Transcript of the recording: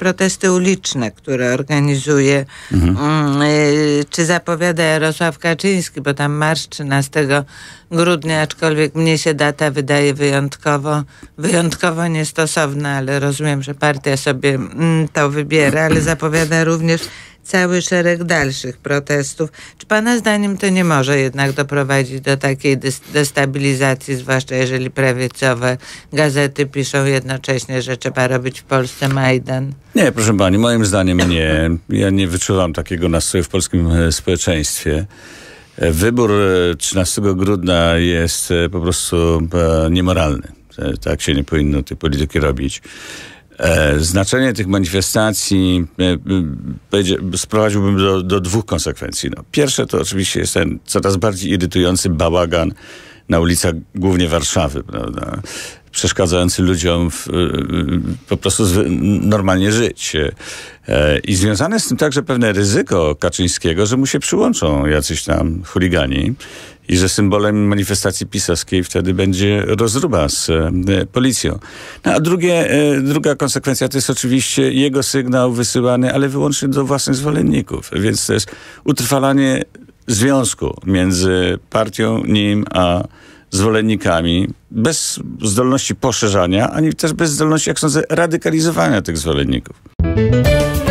protesty uliczne, które organizuje mhm. Mm, y, czy zapowiada Jarosław Kaczyński, bo tam marsz 13 grudnia, aczkolwiek mnie się data wydaje wyjątkowo, wyjątkowo niestosowna, ale rozumiem, że partia sobie mm, to wybiera, ale zapowiada również cały szereg dalszych protestów. Czy Pana zdaniem to nie może jednak doprowadzić do takiej destabilizacji, zwłaszcza jeżeli prawicowe gazety piszą jednocześnie, że trzeba robić w Polsce Majdan? Nie, proszę Pani, moim zdaniem nie. Ja nie wyczuwam takiego nastroju w polskim e, społeczeństwie. E, wybór 13 e, grudnia jest po prostu niemoralny. Tak się nie powinno tej polityki robić. E, znaczenie tych manifestacji e, e, sprowadziłbym do, do dwóch konsekwencji. No, pierwsze to oczywiście jest ten coraz bardziej irytujący bałagan na ulicach głównie Warszawy, prawda? przeszkadzający ludziom w, po prostu normalnie żyć. I związane z tym także pewne ryzyko Kaczyńskiego, że mu się przyłączą jacyś tam chuligani i że symbolem manifestacji pisowskiej wtedy będzie rozruba z e, policją. No, a drugie, e, druga konsekwencja to jest oczywiście jego sygnał wysyłany, ale wyłącznie do własnych zwolenników, więc to jest utrwalanie związku między partią, nim, a zwolennikami, bez zdolności poszerzania, ani też bez zdolności, jak sądzę, radykalizowania tych zwolenników.